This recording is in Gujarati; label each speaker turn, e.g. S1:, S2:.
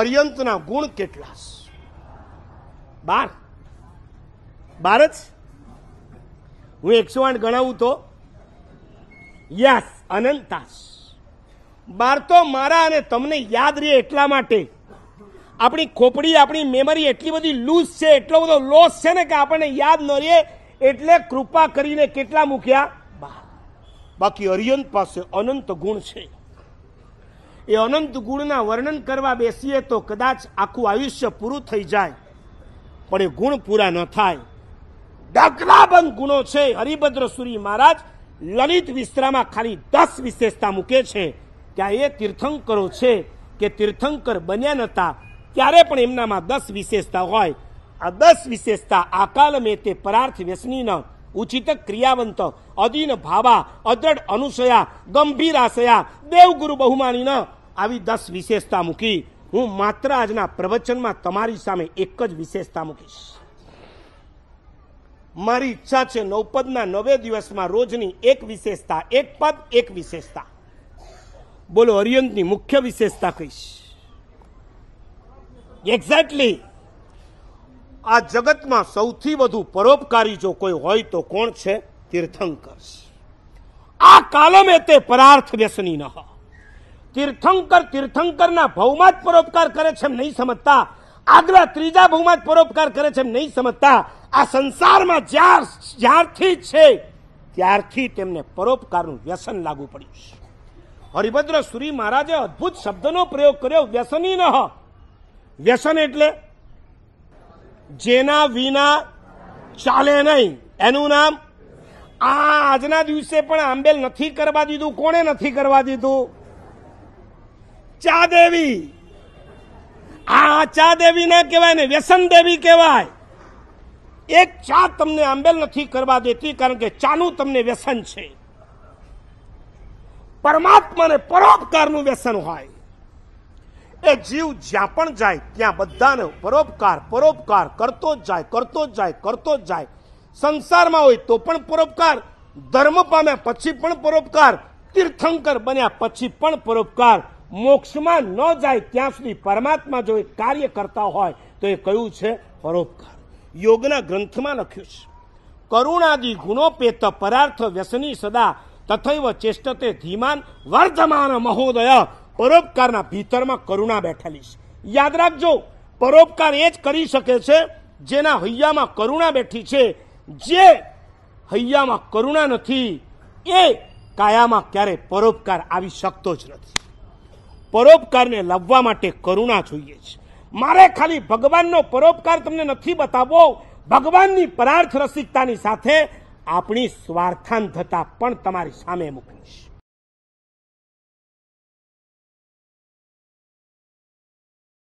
S1: અર્યંતના ગુણ કેટલા બાર બાર જ હું એકસો આઠ ગણાવું તો યસ અનંતાસ બાર તો મારા અને તમને યાદ રહે એટલા માટે આપણી ખોપડી આપણી મેમરી એટલી બધી લૂઝ છે એટલો બધો લોસ છે ને કે આપણને યાદ ન રહે એટલે કૃપા કરીને કેટલા મૂક્યા બાર બાકી અર્યંત પાસે અનંત ગુણ છે એ અનંત ગુણના વર્ણન કરવા બેસીએ તો કદાચ આખું આયુષ્ય પૂરું થઈ જાય પણ એ ગુણ પૂરા ન થાય ડગલાબંધ ગુણો છે હરિભદ્ર સૂરી મહારાજ લલિત વિસ્ત્રામાં ખાલી દસ વિશેષતા મૂકે છે ત્યાં એ તીર્થંકરો છે કે તીર્થંકર બન્યા નહોતા ત્યારે પણ એમનામાં દસ વિશેષતા હોય આ દસ વિશેષતા આકાલ મેં તે પરાર્થ વ્યસનીન ઉચિત ક્રિયાવંત અધીન ભાવા અદ્રઢ અનુશયા ગંભીર આશયા દેવગુરુ બહુમાનીના આવી દસ વિશેષતા મૂકી હું માત્ર આજના પ્રવચનમાં તમારી સામે એક જ વિશેષતા મૂકીશ મારી ઈચ્છા છે નવપદના નવે દિવસમાં રોજની એક વિશેષતા એક પદ એક વિશેષતા બોલો હરિયંતની મુખ્ય વિશેષતા કહીશ એક્ઝેક્ટલી આ જગતમાં સૌથી વધુ પરોપકારી જો કોઈ હોય તો કોણ છે તીર્થંકર આ કાલમે તે પરાર્થ વ્યસની ન તીર્થંકર તીર્થંકરના ભવમાં જ પરોપકાર કરે છે એમ નહીં સમજતા આગલા ત્રીજા ભવમાં જ પરોપકાર કરે છે એમ નહીં સમજતા આ સંસારમાં જ્યાં જ્યારથી છે ત્યારથી તેમને પરોપકારનું વ્યસન લાગુ પડ્યું હરિભદ્ર સુરી મહારાજે અદ્ભુત શબ્દનો પ્રયોગ કર્યો વ્યસની ન વ્યસન એટલે જેના વિના ચાલે નહીં એનું નામ આ આજના દિવસે પણ આંબેલ નથી કરવા દીધું કોણે નથી કરવા દીધું ચા દેવી આ ચા દેવી ના કહેવાય ને વ્યસન દેવી કહેવાય એક ચા તમને આંબેલ નથી કરવા દેતી કારણ કે ચાનું તમને વ્યસન છે પરમાત્માને પરોપકારનું વ્યસન હોય એ જીવ જ્યાં પણ જાય ત્યાં બધાને પરોપકાર પરોપકાર કરતો જ જાય કરતો જ જાય કરતો જ જાય સંસારમાં હોય તો પણ પરોપકાર ધર્મ પામ્યા પછી પણ પરોપકાર તીર્થંકર બન્યા પછી પણ પરોપકાર મોક્ષમાં ન જાય ત્યાં સુધી પરમાત્મા જો એ કાર્ય કરતા હોય તો એ કયું છે પરોપકાર યોગના ગ્રંથમાં લખ્યું છે કરુણાદિ ગુણો પેત પરાર્થ વ્યસની સદા તથૈવ ચેષ્ટતે ધીમાન વર્ધમાન મહોદય પરોપકારના ભીતરમાં કરુણા બેઠેલી છે યાદ રાખજો પરોપકાર એ જ કરી શકે છે જેના હૈયામાં કરુણા બેઠી છે જે હૈયામાં કરુણા નથી એ કાયામાં ક્યારે પરોપકાર આવી શકતો જ નથી પરોપકારને લાવવા માટે કરુણા જોઈએ છે મારે ખાલી ભગવાનનો પરોપકાર તમને નથી બતાવવો ભગવાનની પરાર્થ રસિકતાની સાથે આપણી સ્વાર્થાંધતા પણ તમારી સામે મૂકીશ